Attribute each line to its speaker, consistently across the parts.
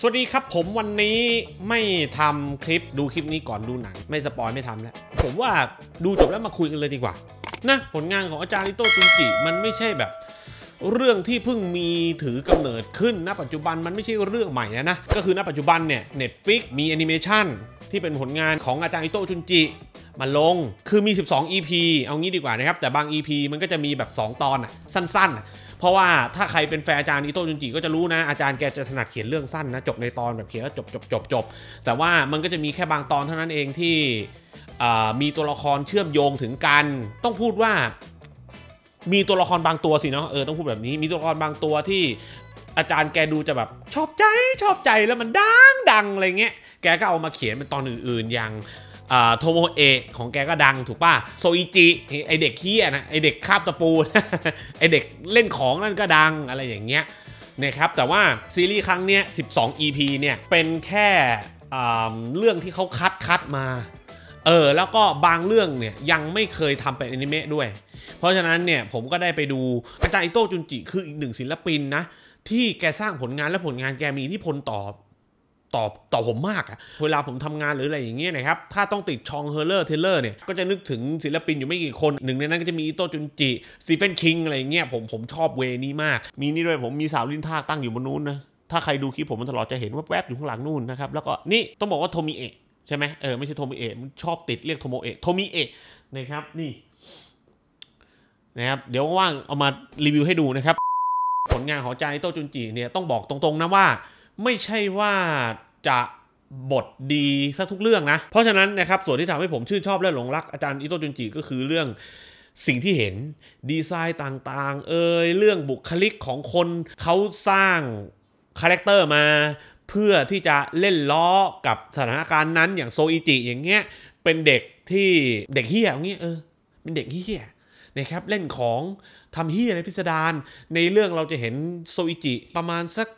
Speaker 1: สวัสดีครับผมวันนี้ไม่ทำคลิปดูคลิปนี้ก่อนดูหนังไม่สปอยไม่ทำแล้วผมว่าดูจบแล้วมาคุยกันเลยดีกว่านะผลงานของอาจารย์ลิโต้จินจิมันไม่ใช่แบบ เรื่องที่เพิ่งมีถือกำเนิด ขึ้นณปัจจุบันมันไม่ใช่เรื่องใหม่นะนะก็คือณปัจจุบันเนี่ย Netflix มีแอนิเมชันที่เป็นผลงานของอาจารย์ลิโต้จุนจิมาลงคือมี 12 EP เอางี้ดีกว่านะครับแต่บาง EP มันก็จะมีแบบ 2 ตอนสั้นๆเพราะว่าถ้าใครเป็นแฟนอาจารย์อิโต้จุนจิก็จะรู้นะ อาจารย์แกจะถนัดเขียนเรื่องสั้นนะจบในตอนแบบเขียนแล้วจบจบจบจบแต่ว่ามันก็จะมีแค่บางตอนเท่านั้นเองที่มีตัวละครเชื่อมโยงถึงกัน ต้องพูดว่ามีตัวละครบางตัวสิเนาะเออต้องพูดแบบนี้ มีตัวละครบางตัวที่อาจารย์แกดูจะแบบชอบใจชอบใจแล้วมันดังดังอะไรเงี้ยแกก็เอามาเขียนเป็นตอนอื่น ๆ อย่างโทโมเอะของแกก็ดังถูกป่ะ โซอิจิ ไอเด็กเี้ยนะไอเด็กคาบตะปู ไอเด็กเล่นของนั่นก็ดังอะไรอย่างเงี้ยนะครับแต่ว่าซีรีส์ครั้งเนี้ย12 EP เนี่ยเป็นแค่เรื่องที่เขาคัดคัดมาเออแล้วก็บางเรื่องเนี่ยยังไม่เคยทำเป็นอนิเมะด้วย เพราะฉะนั้นเนี่ยผมก็ได้ไปดูอาจารย์อิโต้จุนจิ คืออีกหนึ่งศิลปินนะที่แกสร้างผลงานและผลงานแกมีอิทธิพลต่อต่อต่อผมมากอะเวลาผมทำงานหรืออะไรอย่างเงี้ยนะครับ ถ้าต้องติดชองเฮอร์เลอร์ เทเลอร์เนี่ย ก็จะนึกถึงศิลปินอยู่ไม่กี่คนหนึ่งในนั้นก็จะมีอิโตจุนจิซีเฟนคิงอะไรเงี้ยผมผมชอบเวนี้มาก มีนี่ด้วย ผมมีสาวลิ้นทากตั้งอยู่บนนู้นนะ ถ้าใครดูคลิปผมมันตลอดจะเห็นว่าแวบอยู่ข้างหลังนู่นนะครับ แล้วก็นี่ต้องบอกว่าโทมิเอะใช่ไหมเออไม่ใช่โทมิเอะมันชอบติดเรียกโทโมเอะโทมิเอะนะครับนี่นะครับเดี๋ยวว่างเอามารีวิวให้ดูนะครับผลงานของจิโตจุนจิเนี่ยต้องบอกตรงๆนะว่าไม่ใช่ว่าจะบทดีซะทุกเรื่องนะ เพราะฉะนั้นนะครับส่วนที่ทำให้ผม ชื่นชอบและหลงรักอาจารย์อิโตจุนจิก็คือเรื่องสิ่งที่เห็นดีไซน์ต่างๆ เอ่ยเรื่องบุคลิกของคนเขาสร้างคาแรคเตอร์มา เพื่อที่จะเล่นล้อกับสถานการณ์นั้นอย่างโซอิจิ อย่างเงี้ยเป็นเด็กที่เด็กเฮี้ยอย่างเงี้ยเออเป็นเด็กเฮี้ยนะครับเล่นของทำเฮี้ยอะไรพิสดารในเรื่องเราจะเห็นโซอิจิ ประมาณสัก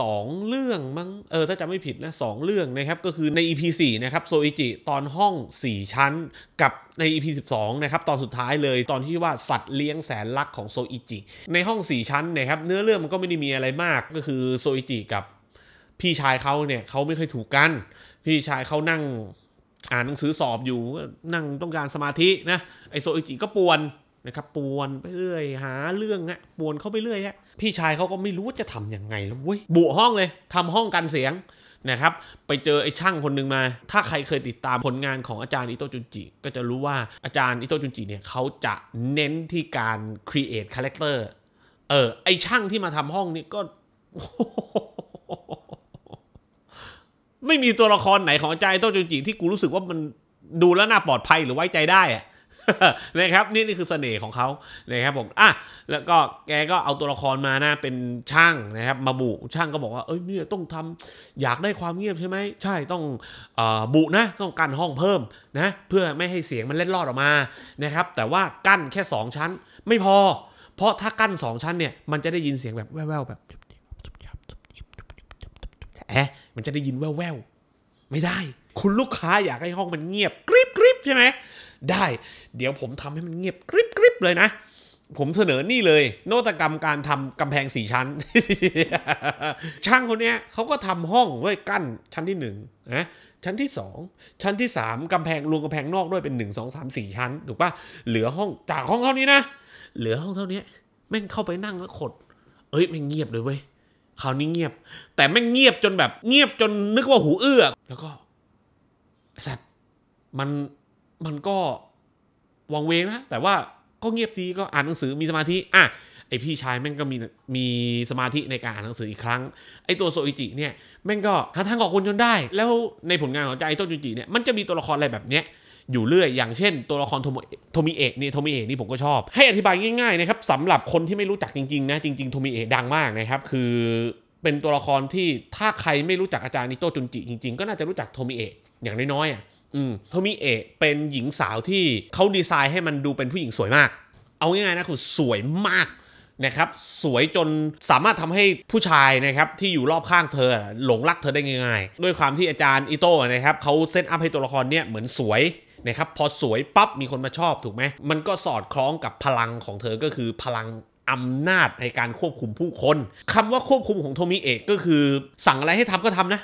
Speaker 1: สองเรื่องมั้งเออ ถ้าจำไม่ผิดนะสองเรื่องนะครับ ก็คือใน EP 4นะครับโซอิจิตอนห้อง 4 ชั้นกับใน EP 12นะครับ ตอนสุดท้ายเลยตอนที่ว่าสัตว์เลี้ยงแสนรักของโซอิจิ ในห้อง 4 ชั้นนะครับเนื้อเรื่องมันก็ไม่ได้มีอะไรมากก็คือโซอิจิกับพี่ชายเขาเนี่ยเขาไม่เคยถูกกัน พี่ชายเขานั่ง อ่านหนังสือสอบอยู่นั่งต้องการสมาธินะไอโซอิจิก็ป่วนนะครับปวนไปเรื่อย หาเรื่องอะปวนเขาไปเรื่อย ฮะ พี่ชายเขาก็ไม่รู้ว่าจะทํำยังไงแล้วเว้ยบุห้องเลย ทำห้องกันเสียงนะครับ ไปเจอไอ้ช่างคนหนึ่งมา ถ้าใครเคยติดตามผลงานของอาจารย์อิโตจุนจิก็จะรู้ว่าอาจารย์อิโตจุนจิเนี่ยเขาจะเน้นที่การครีเอทคาแรคเตอร์เออไอ้ช่างที่มาทำห้องนี่ก็ ไม่มีตัวละครไหนของอาจารย์อิโตจุนจิที่ กูรู้สึกว่ามันดูแล้วน่าปลอดภัยหรือไว้ใจได้อะนะครับนี่นี่คือเสน่ห์ของเขานะครับผมอ่ะแล้วก็แกก็เอาตัวละครมา นะ เป็นช่างนะครับมาบุช่างก็บอกว่าเอ้ยเนี่ยต้องทำ อยากได้ความเงียบใช่ไหมใช่ต้องอบุนะต้องกั้นห้องเพิ่มนะ เพื่อไม่ให้เสียงมันเล็ดลอดออกมานะครับ แต่ว่ากั้นแค่ 2 ชั้น ไม่พอ เพราะถ้ากั้น2ชั้นเนี่ยมันจะได้ยินเสียงแบบแว่วๆแบบแอะมันจะได้ยินแว่วๆไม่ได้คุณลูกค้า อยากให้ห้องมันเงียบกริบกริใช่ไหมได้ เดี๋ยวผมทำให้มันเงียบกริบกริบเลยนะ ผมเสนอนี่เลยนวัตกรรมการทำกำแพงสี่ชั้น ช่างคนเนี้ยเขาก็ทำห้องไว้กั้นชั้นที่หนึ่งนะชั้นที่สอง ชั้นที่สามกำแพงรวมกำแพงนอกด้วยเป็นหนึ่งงสสอามสี่ชั้นถูกปะเหลือห้องจากห้อง เท่านี้นะ เหลือห้องเท่านี้แม่งเข้าไปนั่งแล้วขด เอ้ยแม่งเงียบเลยเว้ย คราวนี้เงียบ แต่แม่งเงียบจนแบบเงียบจนนึกว่าหูเอื้อแล้วก็ไอสัตว์มันมันก็วังเวงนะแต่ว่าก็เงียบดีก็อ่านหนังสือมีสมาธิอ่ะไอพี่ชายแม่งก็มีมีสมาธิในการอ่านหนังสืออีกครั้งไอตัวโซอิจิเนี่ยแม่งก็หาทางออกคนจนได้ แล้วในผลงานของใจโตจุจิเนี่ยมันจะมีตัวละครอะไรแบบเนี้ยอยู่เรื่อยอย่างเช่นตัวละครโทมิเอะนี่โทมิเอะนี่ผมก็ชอบให้อธิบายง่ายๆนะครับสำหรับคนที่ไม่รู้จักจริงๆนะจริงๆโทมิเอะดังมากนะครับคือเป็นตัวละครที่ถ้าใครไม่รู้จักอาจารย์นิโตจุนจิจริงๆก็น่าจะรู้จักโทมิเอะอย่างน้อยๆอ่ะโทมิเอะเป็นหญิงสาวที่เขาดีไซน์ให้มันดูเป็นผู้หญิงสวยมาก เอาง่ายๆนะคือสวยมากนะครับสวยจนสามารถทำให้ผู้ชายนะครับที่อยู่รอบข้างเธอ หลงรักเธอได้ง่าย ๆ ด้วยความที่อาจารย์อิโต้นะครับเขาเซตอัพให้ตัวละครเนี่ยเหมือนสวยนะครับพอสวยปั๊บมีคนมาชอบถูกไหมมันก็สอดคล้องกับพลังของเธอก็คือพลังอำนาจในการควบคุมผู้คนคำว่าควบคุมของโทมิเอะก็คือสั่งอะไรให้ทำก็ทำนะ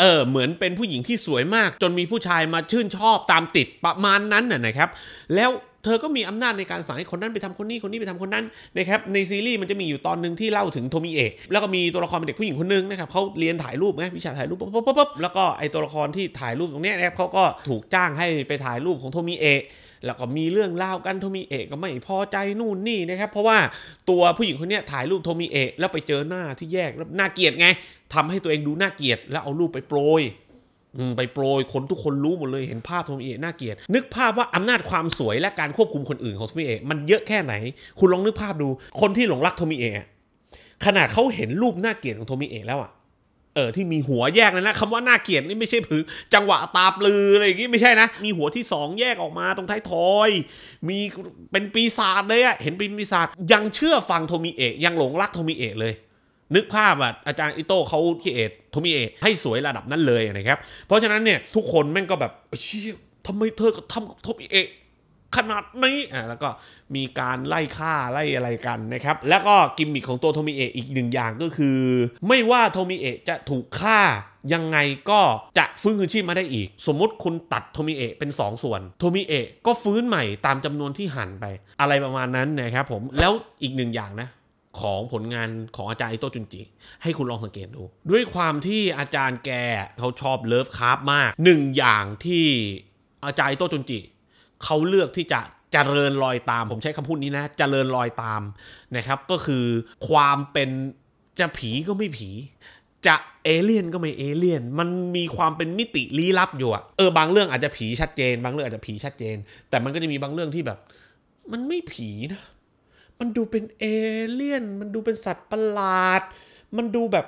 Speaker 1: เออเหมือนเป็นผู้หญิงที่สวยมากจนมีผู้ชายมาชื่นชอบตามติดประมาณนั้นน่ะนะครับแล้วเธอก็มีอำนาจในการสั่งให้คนนั้นไปทำคนนี้คนนี้ไปทำคนนั้นนะครับในซีรีส์มันจะมีอยู่ตอนหนึ่งที่เล่าถึงโทมิเอะแล้วก็มีตัวละครเป็นเด็กผู้หญิงคนนึงนะครับเขาเรียนถ่ายรูปไงวิชาถ่ายรูปปุ๊บปุ๊บแล้วก็ไอตัวละครที่ถ่ายรูปตรงนี้นะครับเขาก็ถูกจ้างให้ไปถ่ายรูปของโทมิเอะแล้วก็มีเรื่องเล่ากันโทมิเอะก็ไม่พอใจนู่นนี่นะครับเพราะว่าตัวผู้หญิงคนนี้ถ่ายรูปโทมิเอะแล้วไปเจอหน้าที่แยกวน่าเกียดไงทำให้ตัวเองดูน่าเกลียดแล้วเอารูปไปโปรยไปโปรยคนทุกคนรู้หมดเลยเห็นภาพโทมิเอะน่าเกลียดนึกภาพว่าอำนาจความสวยและการควบคุมคนอื่นของโทมิเอะมันเยอะแค่ไหน คุณลองนึกภาพดู คนที่หลงรักโทมิเอะขนาดเขาเห็นรูปน่าเกลียดของโทมิเอะแล้วอะเออที่มีหัวแยกเลยนะคำว่าน่าเกลียดนี่ไม่ใช่ผือจังหวะตาปลืออะไรอย่างงี้ไม่ใช่นะมีหัวที่สองแยกออกมาตรงท้ายทอย มีเป็นปีศาจเลยอะเห็นเป็นปีศาจยังเชื่อฟังโทมิเอะยังหลงรักโทมิเอะเลยนึกภาพอ่ะอาจารย์อิโต้เขาคิดเอทโทมิเอทให้สวยระดับนั้นเลยนะครับเพราะฉะนั้นเนี่ยทุกคนแม่งก็แบบเชี่ยทำไมเธอทำกับโทมิเอทขนาดนี้อ่ะแล้วก็มีการไล่ฆ่าไล่อะไรกันนะครับ แล้วก็กิมมิคของตัวโทมิเอะอีกหนึ่งอย่างก็คือ ไม่ว่าโทมิเอะจะถูกฆ่ายังไงก็จะฟื้นคืนชีพมาได้อีก สมมติคุณตัดโทมิเอะเป็น2สส่วนโทมิเอะก็ฟื้นใหม่ตามจำนวนที่หันไป อะไรประมาณนั้นนะครับผมแล้วอีกหนึ่งอย่างนะของผลงานของอาจารย์อิโตจุนจิ ให้คุณลองสังเกตดู ด้วยความที่อาจารย์แกเขาชอบเลิฟคาร์ฟมากหนึ่งอย่างที่อาจารย์อิโตจุนจิ เขาเลือกที่จะจเจริญรอยตาม ผมใช้คำพูดนี้นะจะเจริญรอยตามนะครับ ก็คือ ความเป็นจะผีก็ไม่ผี จะเอเลี่ยนก็ไม่เอเลี่ยนมันมีความเป็นมิติลี้ลับอยู่อะเออบางเรื่องอาจจะผีชัดเจน บางเรื่องอาจจะผีชัดเจน แต่มันก็จะมีบางเรื่องที่แบบ มันไม่ผีนะมันดูเป็นเอเลี่ยน มันดูเป็นสัตว์ประหลาด มันดูแบบ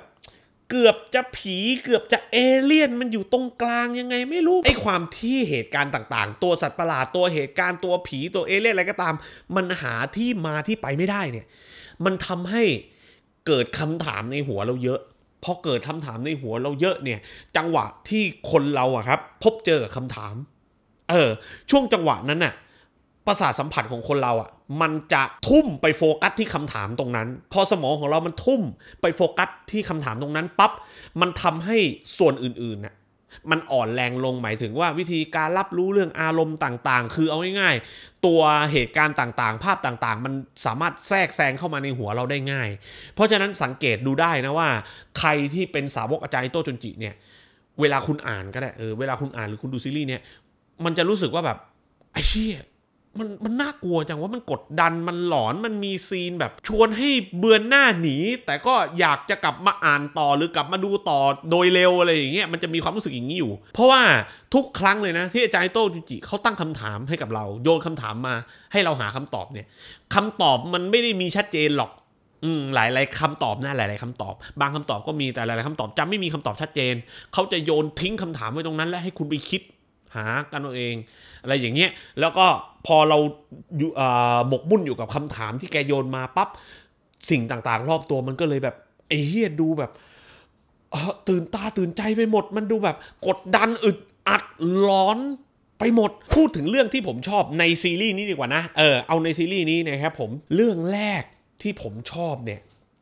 Speaker 1: เกือบจะผีเกือบจะเอเลี่ยน มันอยู่ตรงกลางยังไงไม่รู้ ไอ้ความที่เหตุการณ์ต่าง ๆ ตัวสัตว์ประหลาดตัวเหตุการณ์ตัวผีตัวเอเลี่ยนอะไรก็ตาม มันหาที่มาที่ไปไม่ได้เนี่ย มันทำให้เกิดคำถามในหัวเราเยอะพอเกิดคำถามในหัวเราเยอะเนี่ย จังหวะที่คนเราอะครับ พบเจอกับคำถาม เออ ช่วงจังหวะนั้นน่ะประสาทสัมผัสของคนเราอะ่ะ มันจะทุ่มไปโฟกัสที่คำถามตรงนั้น พอสมองของเรามันทุ่มไปโฟกัสที่คำถามตรงนั้นปับ๊บมันทำให้ส่วนอื่นๆน่ะมันอ่อนแรงลงหมายถึงว่าวิธีการรับรู้เรื่องอารมณ์ต่างๆ คือเอาง่ายๆ ตัวเหตุการณ์ต่างๆ ภาพต่างๆ มันสามารถแทรกแซงเข้ามาในหัวเราได้ง่าย เพราะฉะนั้นสังเกตดูได้นะว่า ใครที่เป็นสาวกอาจารย์โตจุนจิเนี่ย เวลาคุณอ่านก็ได้เออเวลาคุณอ่านหรือคุณดูซีรีส์เนี่ย มันจะรู้สึกว่าแบบไอ้เชี่ยมันมันน่ากลัวจังว่ามันกดดันมันหลอนมันมีซีนแบบชวนให้เบือนหน้าหนี แต่ก็อยากจะกลับมาอ่านต่อหรือกลับมาดูต่อโดยเร็วอะไรอย่างเงี้ยมันจะมีความรู้สึกอย่างนี้อยู่ เพราะว่าทุกครั้งเลยนะ ที่อาจารย์โตจุจิเขาตั้งคำถามให้กับเรา โยนคำถามมา ให้เราหาคำตอบเนี่ย คำตอบมันไม่ได้มีชัดเจนหรอก อืมหลาย ๆคำตอบนะหลาย ๆคำตอบ บางคำตอบก็มีแต่หลาย ๆคำตอบจำไม่มีคำตอบชัดเจนเขาจะโยนทิ้งคำถามไว้ตรงนั้นและให้คุณไปคิดหากันเอาเองอะไรอย่างเงี้ยแล้วก็พอเราอยู่หมกมุ่นอยู่กับคำถามที่แกโยนมาปับ๊บสิ่งต่างๆรอบตัวมันก็เลยแบบ ไอ้เฮียดูแบบ ตื่นตา ตื่นใจไปหมด มันดูแบบกดดันอึดอัดร้อนไปหมดพูดถึงเรื่องที่ผมชอบในซีรีส์นี้ดีกว่านะ เออเอาในซีรีส์นี้นะครับผมเรื่องแรกที่ผมชอบเนี่ย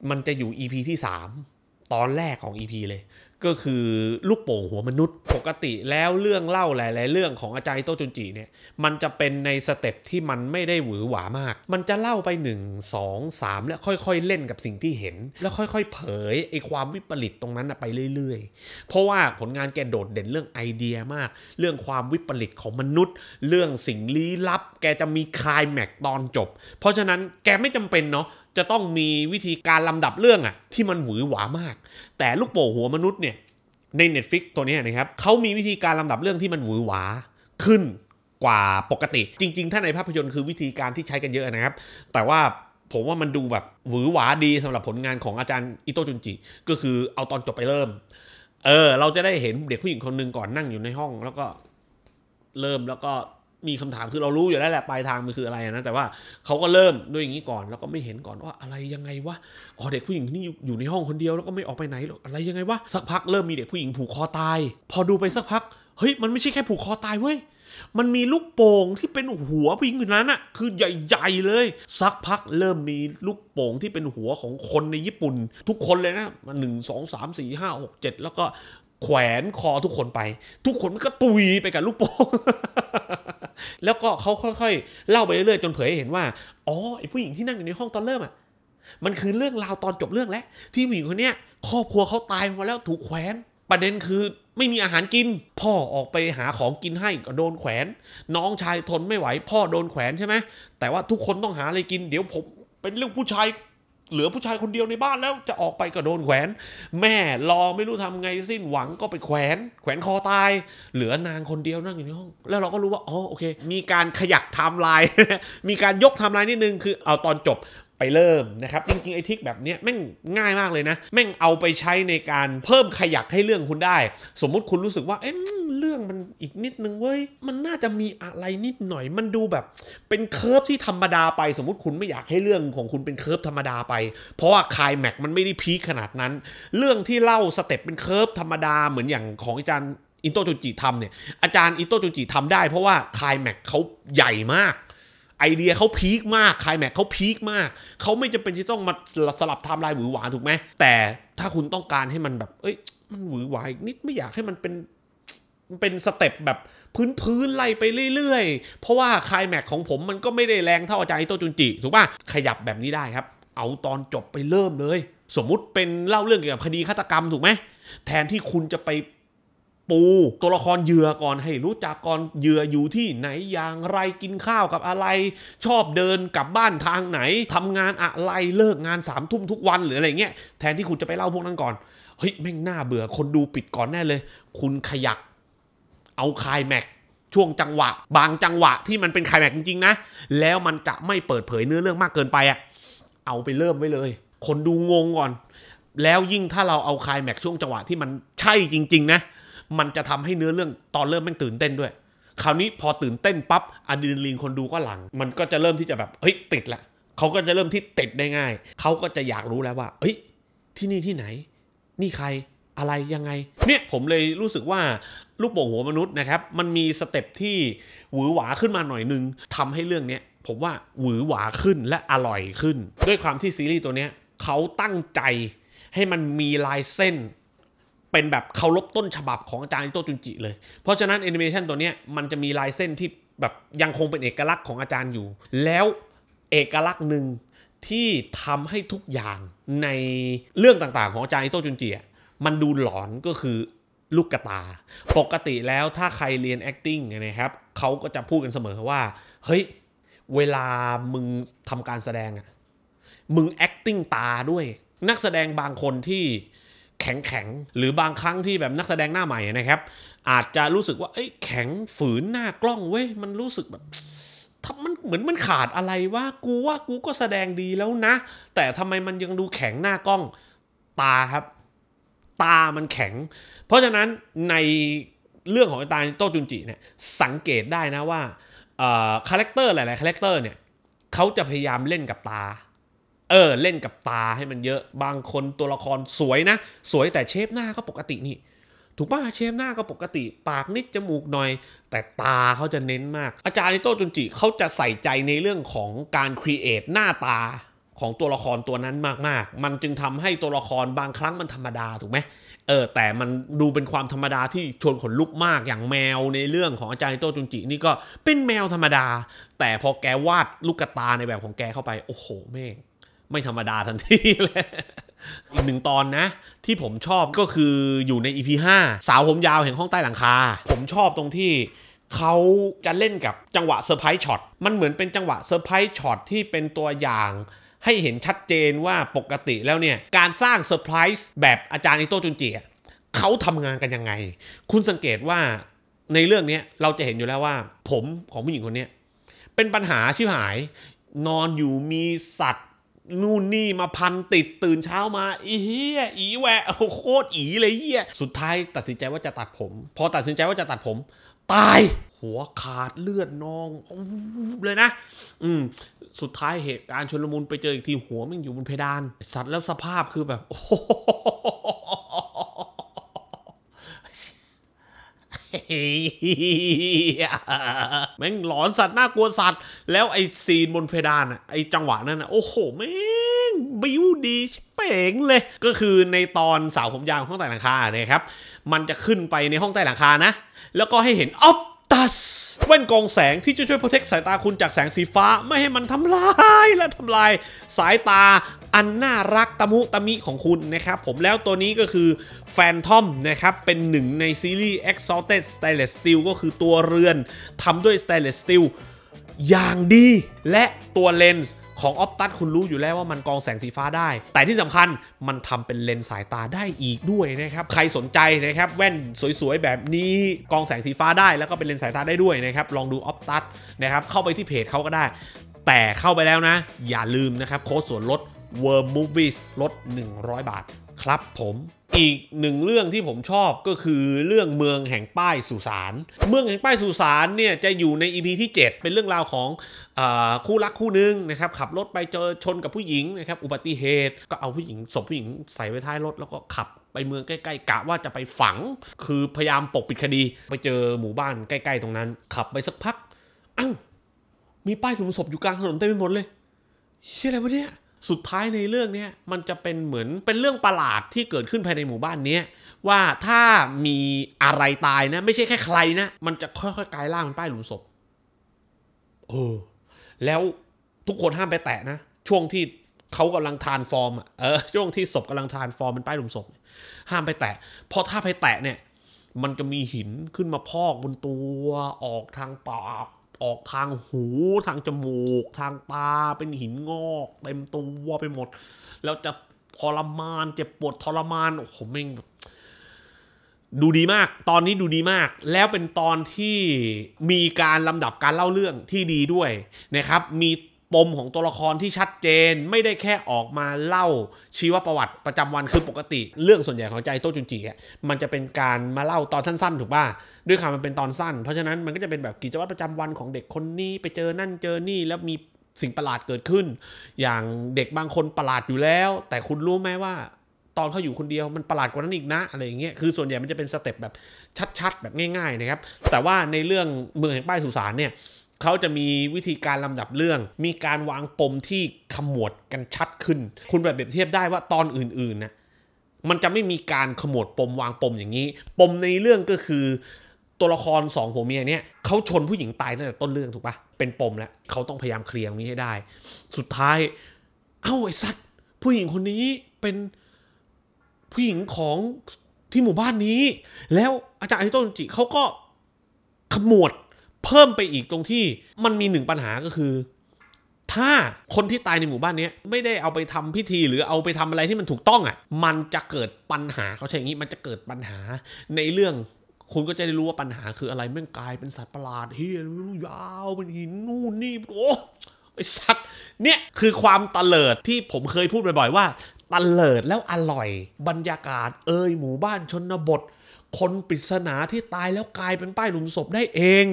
Speaker 1: มันจะอยู่ EP ที่ 3 ตอนแรกของ EP เลยก็คือลูกโป่งหัวมนุษย์ ปกติแล้วเรื่องเล่าหลาย ๆ เรื่องของอาจารย์โตจุนจิเนี่ยมันจะเป็นในสเต็ปที่มันไม่ได้หวือหวามาก มันจะเล่าไป 1 2 3 แล้วค่อยๆเล่นกับสิ่งที่เห็น แล้วค่อยๆ เผยไอ้ความวิปริตตรงนั้นไปเรื่อย ๆ เพราะว่าผลงานแกโดดเด่นเรื่องไอเดียมาก เรื่องความวิปริตของมนุษย์ เรื่องสิ่งลี้ลับ แกจะมีคลายแม็กตอนจบ เพราะฉะนั้นแกไม่จำเป็นเนาะจะต้องมีวิธีการลำดับเรื่องอะที่มันหวือหวามาก แต่ลูกโป่งหัวมนุษย์เนี่ย ใน Netflix ตัวนี้นะครับเขามีวิธีการลำดับเรื่องที่มันหวือหวาขึ้นกว่าปกติ จริงๆถ้าในภาพยนตร์คือวิธีการที่ใช้กันเยอะนะครับ แต่ว่าผมว่ามันดูแบบหวือหวาดีสำหรับผลงานของอาจารย์อิโตจุนจิ ก็คือเอาตอนจบไปเริ่ม เออเราจะได้เห็น เด็กผู้หญิงคนหนึ่งก่อนนั่งอยู่ในห้อง แล้วก็เริ่มแล้วก็มีคำถามคือเรารู้อยู่แล้วแหละปลายทางมันคืออะไรนะ แต่ว่าเขาก็เริ่มด้วยอย่างนี้ก่อนแล้วก็ไม่เห็นก่อนว่าอะไรยังไงวะอ๋อเด็กผู้หญิงนี่อยู่ในห้องคนเดียวแล้วก็ไม่ออกไปไหนหรอกอะไรยังไงวะสักพักเริ่มมีเด็กผู้หญิงผูกคอตาย พอดูไปสักพัก เฮ้ยมันไม่ใช่แค่ผูกคอตายเว้ยมันมีลูกโป่งที่เป็นหัวผู้หญิงคนนั้นอะคือใหญ่ ๆเลย สักพักเริ่มมีลูกโป่งที่เป็นหัวของคนในญี่ปุ่น ทุกคนเลยนะมันหนึ่งสองสามสี่ห้าหกเจ็ดแล้วก็แขวนคอทุกคนไป ทุกคนมันก็ตุยไปกับลูกโป่งแล้วก็เขาค่อย ๆ เล่าไปเรื่อยๆจนเผยให้เห็นว่าอ๋อไอผู้หญิงที่นั่งอยู่ในห้องตอนเริ่มอ่ะมันคือเรื่องราวตอนจบเรื่องแล้วที่ผู้หญิงคนเนี้ยครอบครัวเขาตายมาแล้วถูกแขวน ประเด็นคือไม่มีอาหารกินพ่อออกไปหาของกินให้ก็โดนแขวนน้องชายทนไม่ไหว พ่อโดนแขวนใช่ไหมแต่ว่าทุกคนต้องหาอะไรกิน เดี๋ยวผมเป็นเรื่องผู้ชายเหลือผู้ชายคนเดียวในบ้านแล้วจะออกไปก็โดนแขวน แม่รอไม่รู้ทำไงสิ้นหวังก็ไปแขวน แขวนคอตายเหลือนางคนเดียวนั่งอยู่ในห้องแล้วเราก็รู้ว่าอ๋อโอเค มีการขยักไทม์ไลน์มีการยกไทม์ไลน์นิดนึงคือเอาตอนจบไปเริ่มนะครับจริงๆไอ้ทิกแบบนี้แม่งง่ายมากเลยนะแม่งเอาไปใช้ในการเพิ่มขยักให้เรื่องคุณได้ สมมุติคุณรู้สึกว่าเอ๊ะเรื่องมันอีกนิดนึงเว้ยมันน่าจะมีอะไรนิดหน่อยมันดูแบบ เป็นเคิร์ฟที่ธรรมดาไปสมมุติคุณไม่อยากให้เรื่องของคุณเป็นเคิร์ฟธรรมดาไป เพราะว่าคายแม็กมันไม่ได้พีคขนาดนั้น เรื่องที่เล่าสเต็ปเป็นเคิร์ฟธรรมดาเหมือนอย่างของอาจารย์อินโตจูจิทำเนี่ยอาจารย์อินโตจูจิทำได้ เพราะว่าคายแม็กเขาใหญ่มากไอเดียเขาพีคมากคลายแม็กเขาพีคมากเขาไม่จำเป็นที่ต้องมาสลับไทม์ไลน์หวือหวาถูกไหมแต่ถ้าคุณต้องการให้มันแบบ เอ้ยมันหวือหวาอีกนิดไม่อยากให้มันเป็นเป็นสเต็ปแบบพื้นๆไล่ไปเรื่อยๆ เพราะว่าคลายแม็กของผมมันก็ไม่ได้แรงเท่าอาจารย์โตจุนจิถูกป่ะขยับแบบนี้ได้ครับ เอาตอนจบไปเริ่มเลย สมมุติเป็นเล่าเรื่องเกี่ยวกับคดีฆาตกรรมถูกไหมแทนที่คุณจะไปปูตัวละครเหยื่อก่อนให้รู้จักก่อนเหยื่ออยู่ที่ไหนอย่างไรกินข้าวกับอะไร ชอบเดินกลับบ้านทางไหน ทำงานอะไรเลิกงานสามทุ่มทุกวันหรืออะไรเงี้ยแทนที่คุณจะไปเล่าพวกนั้นก่อนเฮ้ยแม่งน่าเบื่อคนดูปิดก่อนแน่เลย คุณขยักเอาคายแม็กช่วงจังหวะบางจังหวะที่มันเป็นคายแม็กจริงๆนะแล้วมันจะไม่เปิดเผยเนื้อเรื่องมากเกินไปอะเอาไปเริ่มไว้เลย คนดูงงก่อน แล้วยิ่งถ้าเราเอาคายแม็กช่วงจังหวะที่มันใช่จริง ๆ นะมันจะทำให้เนื้อเรื่องตอนเริ่มแม่งตื่นเต้นด้วย คราวนี้พอตื่นเต้นปั๊บอะดรีนาลีนคนดูก็หลัง มันก็จะเริ่มที่จะแบบเฮ้ยติดละเขาก็จะเริ่มที่ติดได้ง่าย เขาก็จะอยากรู้แล้วว่าเฮ้ยที่นี่ที่ไหน นี่ใครอะไรยังไงเนี่ยผมเลยรู้สึกว่าลูกโป่งหัวมนุษย์นะครับ มันมีสเต็ปที่หวือหวาขึ้นมาหน่อยนึงทำให้เรื่องเนี้ยผมว่าหวือหวาขึ้นและอร่อยขึ้น ด้วยความที่ซีรีส์ตัวเนี้ยเขาตั้งใจให้มันมีลายเส้นเป็นแบบเคารพต้นฉบับของอาจารย์อิโตจุนจิเลย เพราะฉะนั้นแอนิเมชันตัวนี้มันจะมีลายเส้นที่แบบ ยังคงเป็นเอกลักษณ์ของอาจารย์อยู่ แล้วเอกลักษณ์หนึ่งที่ทำให้ทุกอย่างในเรื่องต่างๆของอาจารย์อิโตจุนจิมันดูหลอนก็คือลูกกระตา ปกติแล้วถ้าใครเรียน acting นะครับเขาก็จะพูดกันเสมอว่า เฮ้ยเวลามึงทำการแสดงอะมึง acting ตาด้วยนักแสดงบางคนที่แข็งแข็งหรือบางครั้งที่แบบนักแสดงหน้าใหม่นะครับ อาจจะรู้สึกว่าเอ้ยแข็งฝืนหน้ากล้องเว้ยมันรู้สึกแบบทำมันเหมือนมันขาดอะไรว่ากูว่ากูก็แสดงดีแล้วนะ แต่ทำไมมันยังดูแข็งหน้ากล้องตาครับ ตามันแข็ง เพราะฉะนั้นในเรื่องของตาโตจุนจิเนี่ยสังเกตได้นะว่าคาแรคเตอร์หลายๆคาแรคเตอร์เนี่ยเขาจะพยายามเล่นกับตาเออ เล่นกับตาให้มันเยอะบางคนตัวละครสวยนะ สวยแต่เชฟหน้าก็ปกตินี่ ถูกป่ะเชฟหน้าก็ปกติ ปากนิดจมูกหน่อย แต่ตาเขาจะเน้นมาก อาจารย์นิโต้จุนจิเขาจะใส่ใจในเรื่องของการครีเอทหน้าตาของตัวละครตัวนั้นมากๆ มันจึงทำให้ตัวละครบางครั้งมันธรรมดาถูกไหมเออ แต่มันดูเป็นความธรรมดาที่ชวนขนลุกมากอย่างแมวในเรื่องของอาจารย์โตจุนจินี่ก็เป็นแมวธรรมดา แต่พอแกวาดลูกตาในแบบของแกเข้าไปโอ้โหแม่งไม่ธรรมดาทันทีเลย อีกหนึ่งตอนนะ ที่ผมชอบก็คืออยู่ใน EP 5สาวผมยาวแห่งห้องใต้หลังคา ผมชอบตรงที่เขาจะเล่นกับจังหวะเซอร์ไพรส์ช็อตมันเหมือนเป็นจังหวะเซอร์ไพรส์ช็อตที่เป็นตัวอย่างให้เห็นชัดเจนว่าปกติแล้วเนี่ย การสร้างเซอร์ไพรส์แบบอาจารย์อิโต้จุนจิเขาทำงานกันยังไง คุณสังเกตว่าในเรื่องนี้เราจะเห็นอยู่แล้วว่า ผมของผู้หญิงคนนี้เป็นปัญหาชิบหายนอนอยู่มีสัตว์นู่นนี่มาพันติดตื่นเช้ามาอีเฮียอีแหวะโคตรอีเลยเฮียสุดท้ายตัดสินใจว่าจะตัดผม พอตัดสินใจว่าจะตัดผม ตาย หัวขาดเลือดนองเลยนะ อืมสุดท้ายเหตุการณ์ชนลมุนไปเจออีกที หัวมันอยู่บนเพดานสัตว์แล้วสภาพคือแบบโอ้แม่งหลอนสัตว์น่ากลัวสัตว์ แล้วไอ้ซีนบนเพดานอ่ะไอ้จังหวะนั้นอ่ะโอ้โหแม่งบิวดีเป๋งเลย ก็คือในตอนสาวผมยาวห้องใต้หลังคาเนี่ยครับ มันจะขึ้นไปในห้องใต้หลังคานะ แล้วก็ให้เห็นอ๊อบแว่นกองแสงที่จะช่วยโปรเทคสายตาคุณจากแสงสีฟ้าไม่ให้มันทำลายและทำลายสายตาอันน่ารักตะมุตะมิของคุณนะครับ ผมแล้วตัวนี้ก็คือแฟนทอมนะครับ เป็นหนึ่งในซีรีส์ Exalted Stainless Steel ก็คือตัวเรือนทำด้วย Stainless Steel อย่างดีและตัวเลนส์ของออฟตัสคุณรู้อยู่แล้วว่ามันกองแสงสีฟ้าได้ แต่ที่สำคัญมันทำเป็นเลนส์สายตาได้อีกด้วยนะครับ ใครสนใจนะครับแว่นสวยๆ แบบนี้กองแสงสีฟ้าได้แล้วก็เป็นเลนส์สายตาได้ด้วยนะครับ ลองดูออฟตัสนะครับเข้าไปที่เพจเขาก็ได้ แต่เข้าไปแล้วนะ อย่าลืมนะครับโค้ดส่วนลด w o r ร์มูฟ e สลด 100 บาทครับผม อีกหนึ่งเรื่องที่ผมชอบก็คือเรื่องเมืองแห่งป้ายสุสาน เมืองแห่งป้ายสุสานเนี่ยจะอยู่ในอีพีที่ 7 เป็นเรื่องราวของอคู่รักคู่หนึ่งนะครับขับรถไปเจอชนกับผู้หญิงนะครับอุบัติเหตุก็เอาผู้หญิงศพผู้หญิงใส่ไว้ท้ายรถแล้วก็ขับไปเมืองใกล้ๆกะว่าจะไปฝัง คือพยายามปกปิดคดี ไปเจอหมู่บ้าน ใกล้ๆตรงนั้น ขับไปสักพักอ้าวมีป้ายหลุมศพอยู่กลางถนนเต็มไปหมดเลยเฮียอะไรวะเนี่ยสุดท้ายในเรื่องนี้มันจะเป็นเหมือนเป็นเรื่องประหลาดที่เกิดขึ้นภายในหมู่บ้านนี้ว่าถ้ามีอะไรตายนะ ไม่ใช่แค่ใครนะ มันจะค่อยๆกลายร่างเป็นป้ายหลุมศพเออแล้วทุกคนห้ามไปแตะนะ ช่วงที่เขากำลังทานฟอร์มอ่ะเออช่วงที่ศพกำลังทานฟอร์มเป็นป้ายหลุมศพห้ามไปแตะเพราะถ้าไปแตะเนี่ย มันจะมีหินขึ้นมาพอกบนตัวออกทางปากออกทางหูทางจมูก ทางตาเป็นหินงอก เต็มตัวไปหมด แล้วจะทรมานเจ็บปวดทรมานโอ้โหแม่งดูดีมาก ตอนนี้ดูดีมาก แล้วเป็นตอนที่มีการลำดับการเล่าเรื่องที่ดีด้วยนะครับมีปมของตัวละครที่ชัดเจนไม่ได้แค่ออกมาเล่าชีวประวัติประจำวันคือปกติ เรื่องส่วนใหญ่ของใจโตจุนจิมันจะเป็นการมาเล่าตอนสั้นๆ ถูกป่ะด้วยความมันเป็นตอนสั้น เพราะฉะนั้นมันก็จะเป็นแบบกิจวัตรประจำวันของเด็กคนนี้ไปเจอนั่นเจอนี่แล้วมีสิ่งประหลาดเกิดขึ้น อย่างเด็กบางคนประหลาดอยู่แล้ว แต่คุณรู้ไหมว่าตอนเขาอยู่คนเดียวมันประหลาดกว่านั้นอีกนะอะไรอย่างเงี้ยคือ ส่วนใหญ่มันจะเป็นสเต็ปแบบชัดๆ แบบง่ายๆนะครับแต่ว่าในเรื่องเมืองแห่งป้ายสุสานเนี่ยเขาจะมีวิธีการลำดับเรื่อง มีการวางปมที่ขมวดกันชัดขึ้น คุณแบบเปรียบเทียบได้ว่าตอนอื่นๆนะมันจะไม่มีการขมวดปมวางปมอย่างนี้ ปมในเรื่องก็คือตัวละครสองหัวเมียเนี่ยเขาชนผู้หญิงตายตั้งแต่ต้นเรื่องถูกปะเป็นปมแล้วเขาต้องพยายามเคลียร์นี้ให้ได้ สุดท้ายเอ้าไอ้สัตว์ผู้หญิงคนนี้เป็นผู้หญิงของที่หมู่บ้านนี้ แล้วอาจารย์ไอโตนจิเขาก็ขมวดเพิ่มไปอีกตรงที่มันมีหนึ่งปัญหาก็คือ ถ้าคนที่ตายในหมู่บ้านนี้ไม่ได้เอาไปทำพิธีหรือเอาไปทำอะไรที่มันถูกต้องอะ่ะมันจะเกิดปัญหาเขาใช่อย่างนี้มันจะเกิดปัญหา ในเรื่องคุณก็จะได้รู้ว่าปัญหาคืออะไรแม่งกลายเป็นสัตว์ประหลาดเฮียรู้ยาวเป็นหินนู่นนี่โอ้ไอสัตว์เนี่ยคือความตะเลิดที่ผมเคยพูดบ่อย ๆ ว่าตะเลิดแล้วอร่อย บรรยากาศเอ่ยหมู่บ้านชนบท คนปริศนาที่ตายแล้วกลายเป็นป้ายหลุมศพได้เอง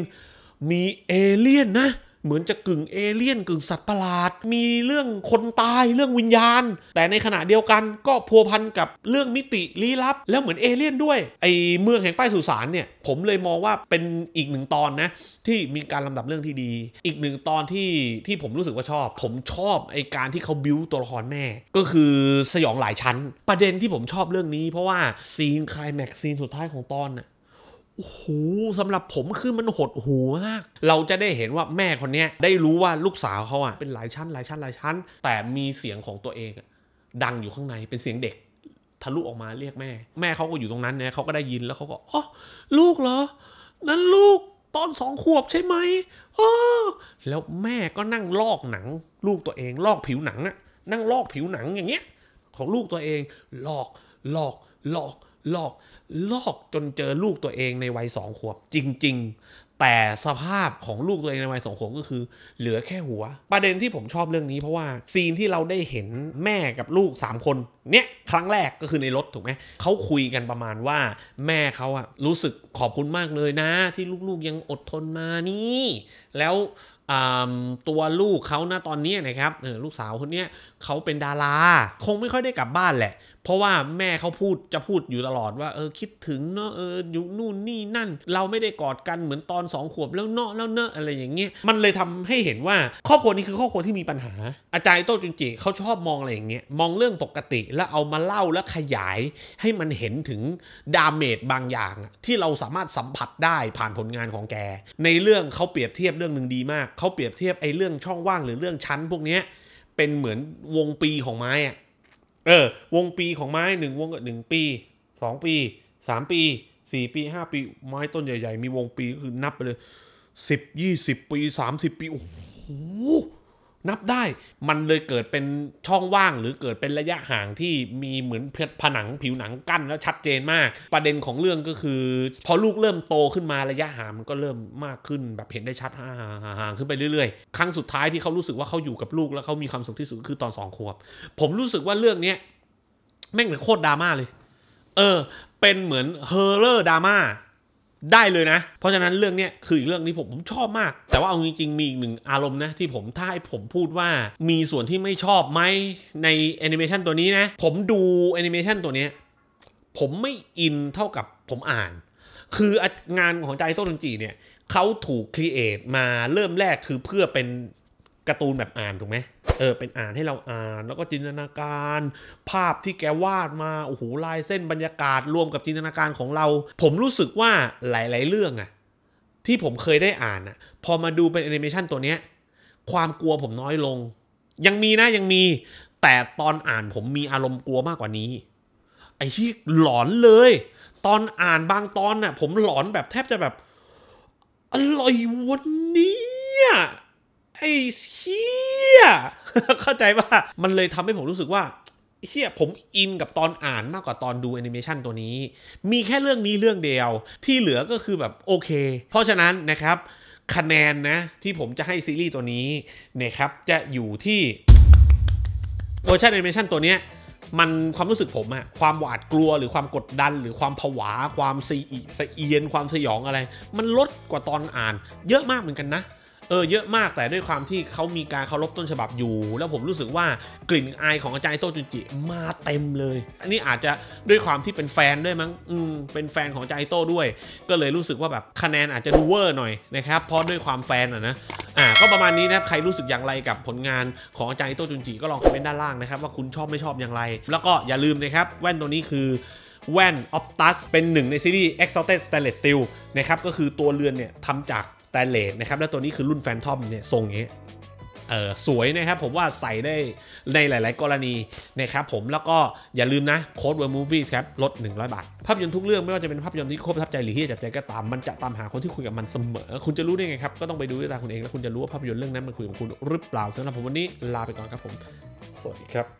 Speaker 1: มีเอเลี่ยนนะ เหมือนจะกึ่งเอเลี่ยนกึ่งสัตว์ประหลาดมีเรื่องคนตายเรื่องวิญญาณ แต่ในขณะเดียวกันก็พัวพันกับเรื่องมิติลี้ลับแล้วเหมือนเอเลี่ยน ด้วยไอเมืองแห่งป้ายสุสานเนี่ยผมเลยมองว่าเป็นอีกหนึ่งตอนนะที่มีการลำดับเรื่องที่ดี อีกหนึ่งตอนที่ที่ผมรู้สึกว่าชอบผมชอบไอการที่เขาบิวตัวละครแม่ก็คือสยองหลายชั้น ประเด็นที่ผมชอบเรื่องนี้เพราะว่าซีนคลายแม็กซีนสุดท้ายของตอนน่ะโอ้โหสำหรับผมคือมันหดหูมากเราจะได้เห็นว่าแม่คนนี้ได้รู้ว่าลูกสาวเขาอ่ะเป็นหลายชั้นหลายชั้นหลายชั้น แต่มีเสียงของตัวเองดังอยู่ข้างในเป็นเสียงเด็กทะลุออกมาเรียกแม่ แม่เขาก็อยู่ตรงนั้นเนี่ยเขาก็ได้ยินแล้วเขาก็อ๋อลูกเหรอ นั้นลูกตอนสองขวบใช่ไหมอ๋อแล้วแม่ก็นั่งลอกหนัง ลูกตัวเองลอกผิวหนังอะนั่งลอกผิวหนังอย่างเงี้ยของลูกตัวเองลอกลอกลอกลอกลอกจนเจอลูกตัวเองในวัยสองขวบ จริงๆ แต่สภาพของลูกตัวเองในวัยสองขวบก็คือเหลือแค่หัว ประเด็นที่ผมชอบเรื่องนี้เพราะว่าซีนที่เราได้เห็นแม่กับลูก 3 คนเนี่ยครั้งแรกก็คือในรถถูกไหมเขาคุยกันประมาณว่า แม่เขาอะรู้สึกขอบคุณมากเลยนะ ที่ลูกๆยังอดทนมานี่แล้วตัวลูกเขานะตอนนี้นะครับลูกสาวคนนี้เขาเป็นดาราคงไม่ค่อยได้กลับบ้านแหละเพราะว่าแม่เขาพูดจะพูดอยู่ตลอดว่าเออคิดถึงเนาะเอออยู่นู่นนี่นั่น เราไม่ได้กอดกันเหมือนตอนสองขวบแล้วเนาะแล้วเนอะอะไรอย่างเงี้ยมันเลยทำให้เห็นว่าครอบครัวนี้คือครอบครัวที่มีปัญหา อาจารย์โต้จุนจิเขาชอบมองอะไรอย่างเงี้ยมองเรื่องปกติแล้วเอามาเล่าและขยาย ให้มันเห็นถึงดาเมจบางอย่างที่เราสามารถสัมผัสได้ผ่านผลงานของแกในเรื่องเขาเปรียบเทียบเรื่องหนึ่งดีมากเขาเปรียบเทียบไอ้เรื่องช่องว่างหรือเรื่องชั้นพวกเนี้ยเป็นเหมือนวงปีของไม้อะเออ วงปีของไม้หนึ่งวงกับหนึ่งปีสองปีสามปีสี่ปีห้าปีไม้ต้นใหญ่ๆ มีวงปีก็คือนับไปเลยสิบยี่สิบปีสามสิบปีโอ้โหนับได้มันเลยเกิดเป็นช่องว่างหรือเกิดเป็นระยะห่างที่มีเหมือนเพผนังผิวหนังกั้นแล้วชัดเจนมาก ประเด็นของเรื่องก็คือ พอลูกเริ่มโตขึ้นมาระยะห่าง มันก็เริ่มมากขึ้นแบบเห็นได้ชัดห่างขึ้นไปเรื่อยๆ ครั้งสุดท้ายที่เขารู้สึกว่าเขาอยู่กับลูกแล้วเขามีความสุขที่สุดคือตอนสองขวบ ผมรู้สึกว่าเรื่องเนี้ยแม่งเหมือนโคตรดราม่าเลย เออ เป็นเหมือนเฮอร์เรอร์ดราม่าได้เลยนะ เพราะฉะนั้นเรื่องนี้คืออีกเรื่องที่ผมผมชอบมาก แต่ว่าเอาจริงๆ มีอีกหนึ่งอารมณ์นะ ที่ผมถ้าให้ผมพูดว่ามีส่วนที่ไม่ชอบไหมในแอนิเมชันตัวนี้นะ ผมดูแอนิเมชันตัวนี้ ผมไม่อินเท่ากับผมอ่าน คืองานของใจโต้ดนจีเนี่ยเขาถูกครีเอทมาเริ่มแรกคือเพื่อเป็นการ์ตูนแบบอ่าน ถูกไหม เออ เป็นอ่านให้เราอ่าน แล้วก็จินตนาการ ภาพที่แกวาดมาโอ้โหลายเส้นบรรยากาศ รวมกับจินตนาการของเรา ผมรู้สึกว่าหลายๆ เรื่องอะที่ผมเคยได้อ่านอะพอมาดูเป็นแอนิเมชันตัวเนี้ย ความกลัวผมน้อยลง ยังมีนะยังมี แต่ตอนอ่านผมมีอารมณ์กลัวมากกว่านี้ ไอ้ที่หลอนเลย ตอนอ่านบางตอนน่ะ ผมหลอนแบบแทบจะแบบอะไรวันนี่ไอ้เชี่ยเข้าใจว่ามันเลยทำให้ผมรู้สึกว่าเชี่ยผมอินกับตอนอ่านมากกว่าตอนดูแอนิเมชันตัวนี้ มีแค่เรื่องนี้เรื่องเดียวที่เหลือก็คือแบบโอเค เพราะฉะนั้นนะครับ คะแนนนะที่ผมจะให้ซีรีส์ตัวนี้นะครับจะอยู่ที่เวอร์ชันแอนิเมชันตัวเนี้ยมันความรู้สึกผมอะความหวาดกลัวหรือความกดดัน หรือความผวา ความสีอีสเอียน ความสยองอะไร มันลดกว่าตอนอ่านเยอะมากเหมือนกันนะเออเยอะมากแต่ด้วยความที่เขามีการเคารพต้นฉบับอยู่ แล้วผมรู้สึกว่ากลิ่นอายของอาจารย์โตจุนจิมาเต็มเลย อันนี้อาจจะด้วยความที่เป็นแฟนด้วยมั้งอืมเป็นแฟนของอาจารย์โตด้วย ก็เลยรู้สึกว่าแบบคะแนนอาจจะดูเวอร์หน่อยนะครับเพราะด้วยความแฟนอ่ะนะอ่าก็ประมาณนี้นะครับใครรู้สึกอย่างไรกับผลงานของอาจารย์โตจุนจิก็ลองคอมเมนต์ด้านล่างนะครับ ว่าคุณชอบไม่ชอบอย่างไร แล้วก็อย่าลืมนะครับแว่นตัวนี้คือแว่น Optus เป็นหนึ่งในซีรีส์ Exalted Stainless Steel นะครับก็คือตัวเรือนเนี่ยทำจากแตนเลสนะครับ แล้วตัวนี้คือรุ่นแฟนทอมเนี่ยทรงนี้เออสวยนะครับ ผมว่าใส่ได้ในหลาย ๆ กรณีนะครับผมแล้วก็อย่าลืมนะโค้ดเวอร์มูฟี่ครับลด 100 บาทภาพยนตร์ทุกเรื่องไม่ว่าจะเป็นภาพยนตร์ที่โคตรประทับใจหรือที่จับใจก็ตามมันจะตามหาคนที่คุยกับมันเสมอ คุณจะรู้ได้ไงครับ ก็ต้องไปดูด้วยตาคุณเอง แล้วคุณจะรู้ว่าภาพยนตร์เรื่องนั้นมันคุยกับคุณหรือเปล่าสำหรับผมวันนี้ลาไปก่อนครับผมสวัสดีครับ